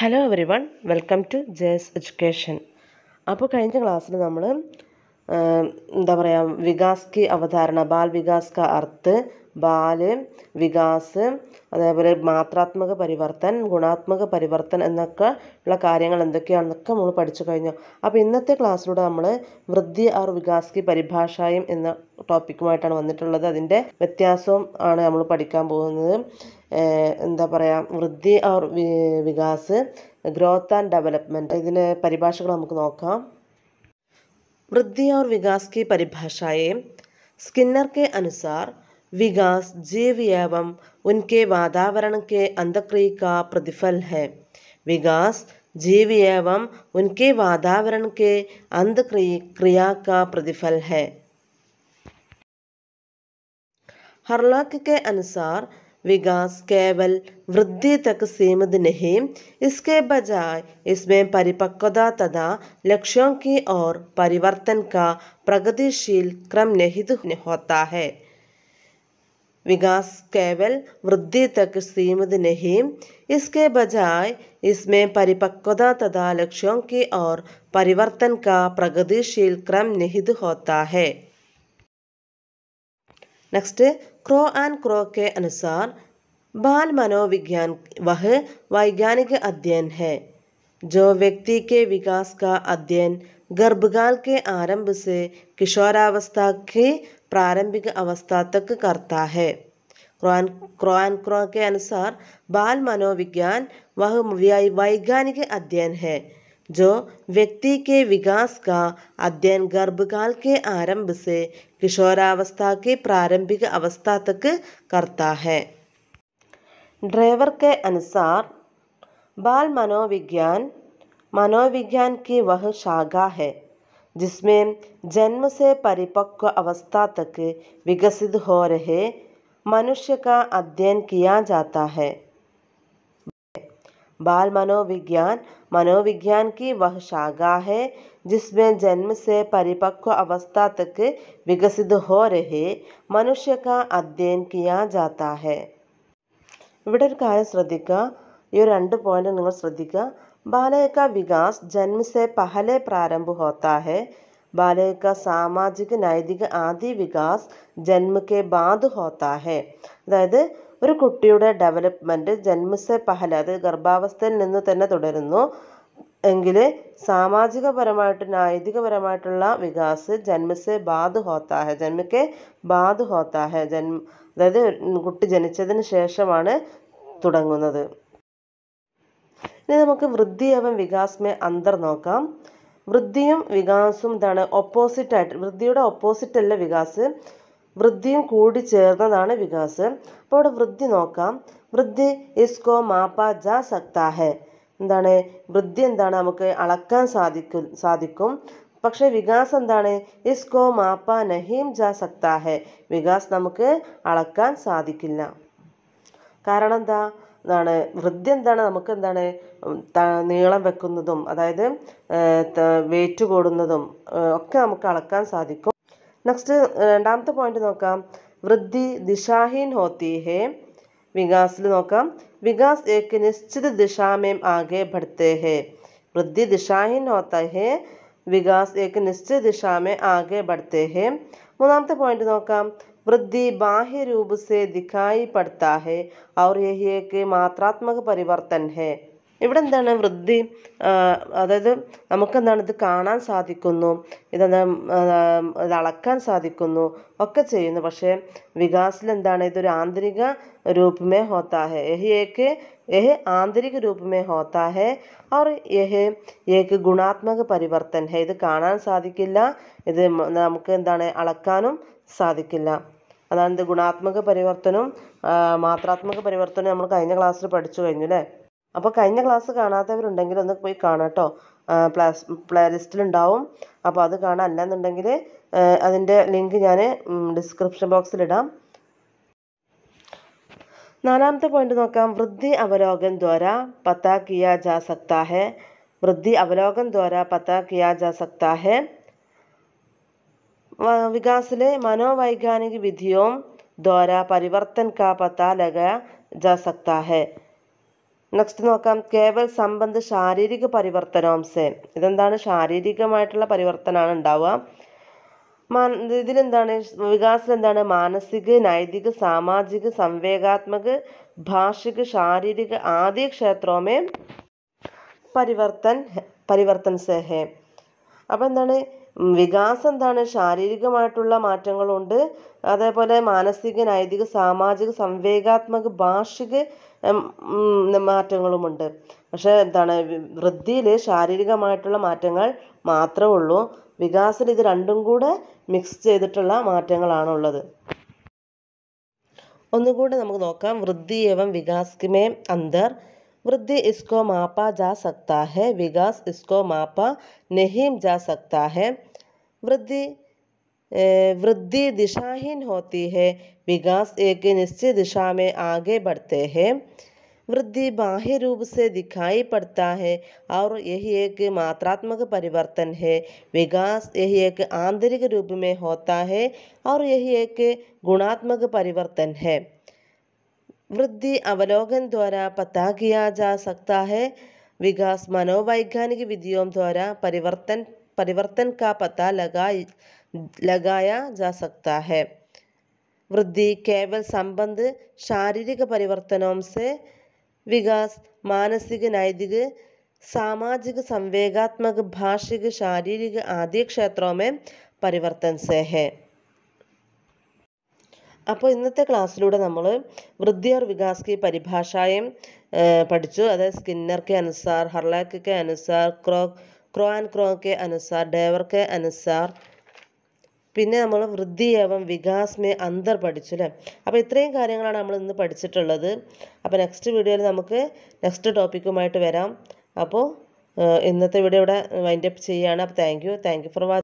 hello everyone welcome to Jay's education അപ്പോൾ കഴിഞ്ഞ ക്ലാസ്സിൽ നമ്മൾ എന്താ പറയുക വികാസ് കി അവതാരണ ബാൽ വികാസ് ക അർത്ത് ബാല് വികാസ് അതേപോലെ മാത്രാത്മക പരിവർത്തൻ ഗുണാത്മക പരിവർത്തൻ എന്നൊക്കെ ഉള്ള കാര്യങ്ങൾ എന്തൊക്കെയാണെന്നൊക്കെ നമ്മൾ പഠിച്ചു കഴിഞ്ഞു അപ്പോൾ ഇന്നത്തെ ക്ലാസ്സിലൂടെ നമ്മൾ വൃദ്ധി ആർ വികാസ് കി പരിഭാഷയും എന്ന ടോപ്പിക്കുമായിട്ടാണ് വന്നിട്ടുള്ളത് അതിൻ്റെ വ്യത്യാസവും ആണ് നമ്മൾ പഠിക്കാൻ പോകുന്നത് എന്താ और വൃദ്ധി ഓർ വികാസ് ഗ്രോത്ത് ആൻഡ് ഡെവലപ്മെൻറ്റ് ഇതിൻ്റെ പരിഭാഷകൾ നമുക്ക് നോക്കാം वृद्धि और विकास की परिभाषाएं स्किनर के अनुसार विकास जीव एवं उनके वातावरण के अंतक्रिय का प्रतिफल है विकास जीव एवं उनके वातावरण के अंतक्रिय क्रिया का प्रतिफल है हर्लॉक के अनुसार विकास केवल वृद्धि तक सीमित नहीं इसके बजाय इसमें परिपक्वता तथा लक्ष्यों की ओर परिवर्तन का प्रगतिशील क्रम निहित होता है विकास केवल वृद्धि तक सीमित नहीं इसके बजाय इसमें परिपक्वता तथा लक्ष्यों की ओर परिवर्तन का प्रगतिशील क्रम निहित होता है नेक्स्ट क्रो एंड क्रो के अनुसार बाल मनोविज्ञान वह वैज्ञानिक अध्ययन है जो व्यक्ति के विकास का अध्ययन गर्भकाल के आरंभ से किशोरावस्था की प्रारंभिक अवस्था तक करता है क्रोन क्रोन क्रो के अनुसार बाल मनोविज्ञान वह वैज्ञानिक अध्ययन है जो व्यक्ति के विकास का अध्ययन गर्भकाल के आरंभ से किशोरावस्था की प्रारंभिक अवस्था तक करता है ड्राइवर के अनुसार बाल मनोविज्ञान मनोविज्ञान की वह शाखा है जिसमें जन्म से परिपक्व अवस्था तक विकसित हो रहे मनुष्य का अध्ययन किया जाता है बाल मनोविज्ञान मनोविज्ञान की वह शाखा है जिसमें जन्म से परिपक्व अवस्था तक विकसित हो रहे मनुष्य का अध्ययन किया जाता है ഇവിടെ ഒരു കാര്യം ശ്രദ്ധിക്കുക ഈ ഒരു രണ്ട് बालय का विकास जन्म से पहले प्रारंभ होता है बालय का सामाजिक नैतिक आदि विकास जन्म के बाद होता है അതായത് ഒരു കുട്ടിയുടെ ഡെവലപ്മെൻറ്റ് ജന്മസെ പഹല അത് ഗർഭാവസ്ഥയിൽ നിന്ന് തന്നെ തുടരുന്നു എങ്കിൽ സാമാജികപരമായിട്ട് നൈതികപരമായിട്ടുള്ള വികാസ് ജന്മസെ ബാധ് ഹോത്താ ഹെ ജന്മക്കെ ബാധ് ഹോത്താ ജന്മ അതായത് കുട്ടി ജനിച്ചതിന് ശേഷമാണ് തുടങ്ങുന്നത് ഇനി നമുക്ക് വൃദ്ധി അവൻ വികാസ്മേ അന്തർ നോക്കാം വൃദ്ധിയും വികാസും എന്താണ് ഓപ്പോസിറ്റ് ആയിട്ട് വൃദ്ധിയുടെ ഓപ്പോസിറ്റ് അല്ല വികാസ് വൃദ്ധിയും കൂടി ചേർന്നതാണ് വികാസം അപ്പോൾ ഇവിടെ വൃദ്ധി നോക്കാം വൃദ്ധി ഇസ്കോ മാപ്പ ജ സക്താഹെ എന്താണ് വൃദ്ധി എന്താണ് നമുക്ക് അളക്കാൻ സാധിക്കും സാധിക്കും പക്ഷെ വികാസം എന്താണ് ഇസ്കോ മാപ്പ നഹീം ജ സക്താഹെ വികാസ് നമുക്ക് അളക്കാൻ സാധിക്കില്ല കാരണം എന്താ എന്താണ് വൃദ്ധി എന്താണ് നമുക്ക് എന്താണ് നീളം വെക്കുന്നതും അതായത് വെയിറ്റ് കൂടുന്നതും ഒക്കെ നമുക്ക് അളക്കാൻ സാധിക്കും നെക്സ്റ്റ് രണ്ടാമത്തെ പോയിന്റ് നോക്കാം വൃദ്ധി ദിശാഹീൻ ഹോത്തി ഹേ വികാസിൽ നോക്കാം വികാസ് ഏക്ക് നിശ്ചിത ദിശാമേം ആകെ ബഡ്ത്തെ ഹേ വൃദ്ധി ദിശാഹീൻ ഹോത്ത ഹേ വികാസ് ഏക്ക് നിശ്ചിത ദിശാമേ ആകെ ബഡ്ത്തെ ഹേ മൂന്നാമത്തെ പോയിന്റ് നോക്കാം वृद्धि बाह्य रूप से दिखाई पड़ता है और यही एक मात्रात्मक परिवर्तन है ഇവിടെ എന്താണ് വൃദ്ധി അതായത് നമുക്കെന്താണ് ഇത് കാണാൻ സാധിക്കുന്നു ഇതെന്താണ് ഇത് അളക്കാൻ സാധിക്കുന്നു ഒക്കെ ചെയ്യുന്നു പക്ഷേ വികാസിൽ എന്താണ് ഇതൊരു ആന്തരിക രൂപമേ में होता है यही एक यह ആന്തരിക रूप में होता है और यह एक ഗുണാത്മക പരിവർത്തൻ है ഇത് കാണാൻ സാധിക്കില്ല ഇത് നമുക്ക് എന്താണ് അളക്കാനും സാധിക്കില്ല അതാണ് ഇത് ഗുണാത്മക പരിവർത്തനവും മാത്രാത്മക പരിവർത്തനവും നമ്മൾ കഴിഞ്ഞ ക്ലാസ്സിൽ പഠിച്ചു കഴിഞ്ഞു അല്ലേ അപ്പോൾ കഴിഞ്ഞ ക്ലാസ് കാണാത്തവരുണ്ടെങ്കിൽ ഒന്ന് പോയി കാണാം കേട്ടോ പ്ലാസ് പ്ലേ ഉണ്ടാവും അപ്പോൾ അത് കാണാം അല്ലാന്നുണ്ടെങ്കിൽ അതിൻ്റെ ലിങ്ക് ഞാൻ ഡിസ്ക്രിപ്ഷൻ ബോക്സിലിടാം നാലാമത്തെ പോയിന്റ് നോക്കാം വൃദ്ധി അവലോകൻ ദ്വാര പത്താ കിയാ ജാ സക്താ ഹെ വൃദ്ധി അവലോകൻ ദ്വാര പത്താ കിയാ ജാ സക്താ ഹെ വികാസിലെ മനോവൈജ്ഞാനിക വിധിയും ദ്വാര പരിവർത്തൻ കാ പത്താ ലഗ ജാ സക്താ ഹെ നെക്സ്റ്റ് നോക്കാം കേവൽ സംബന്ധ ശാരീരിക പരിവർത്തനോംസേ ഇതെന്താണ് ശാരീരികമായിട്ടുള്ള പരിവർത്തനമാണ് ഉണ്ടാവുക മാ ഇതിലെന്താണ് വികാസം എന്താണ് മാനസിക നൈതിക സാമാജിക സംവേഗാത്മക ഭാഷിക ശാരീരിക ആദ്യ ക്ഷേത്രോമേ പരിവർത്തൻ പരിവർത്തൻ സേഹേ അപ്പോൾ എന്താണ് വികാസം എന്താണ് ശാരീരികമായിട്ടുള്ള മാറ്റങ്ങളുണ്ട് അതേപോലെ മാനസിക നൈതിക സാമാജിക സംവേഗാത്മക ഭാഷിക മാറ്റങ്ങളുമുണ്ട് പക്ഷെ എന്താണ് വൃദ്ധിയിൽ ശാരീരികമായിട്ടുള്ള മാറ്റങ്ങൾ മാത്രമേ ഉള്ളൂ വികാസത്തിൽ ഇത് രണ്ടും കൂടെ മിക്സ് ചെയ്തിട്ടുള്ള മാറ്റങ്ങളാണുള്ളത് ഒന്നുകൂടെ നമുക്ക് നോക്കാം വൃദ്ധി ഏവം വികാസ്കിമേ അന്തർ वृद्धि इसको मापा जा सकता है विकास इसको मापा नहीं जा सकता है वृद्धि वृद्धि दिशाहीन होती है विकास एक निश्चित दिशा में आगे बढ़ते हैं वृद्धि बाह्य रूप से दिखाई पड़ता है और यही एक मात्रात्मक परिवर्तन है विकास यही एक आंतरिक रूप में होता है और यही एक गुणात्मक परिवर्तन है वृद्धि अवलोकन द्वारा पता किया जा सकता है विकास मनोवैज्ञानिक विधियों द्वारा परिवर्तन परिवर्तन का पता लगा लगाया जा सकता है वृद्धि केवल संबंध शारीरिक परिवर्तनों से विकास मानसिक नैतिक सामाजिक संवेगात्मक भाषिक शारीरिक आदि क्षेत्रों में परिवर्तन से है അപ്പോൾ ഇന്നത്തെ ക്ലാസ്സിലൂടെ നമ്മൾ വൃദ്ധി ഓർ വികാസ് കി പരിഭാഷയും പഠിച്ചു അതായത് സ്കിന്നർ കെ അനുസാർ ഹർലാക്ക് കെ അനുസാർ ക്രോ ക്രോ ആൻഡ് ക്രോ കെ അനുസാർ ഡേവർ കെ അനുസാർ പിന്നെ നമ്മൾ വൃദ്ധി ഏവം വികാസ് അന്തർ പഠിച്ചു അല്ലേ അപ്പോൾ ഇത്രയും കാര്യങ്ങളാണ് നമ്മൾ ഇന്ന് പഠിച്ചിട്ടുള്ളത് അപ്പോൾ നെക്സ്റ്റ് വീഡിയോയിൽ നമുക്ക് നെക്സ്റ്റ് ടോപ്പിക്കുമായിട്ട് വരാം അപ്പോൾ ഇന്നത്തെ വീഡിയോ ഇവിടെ വൈൻഡപ്പ് ചെയ്യുകയാണ് അപ്പോൾ thank you thank you for watching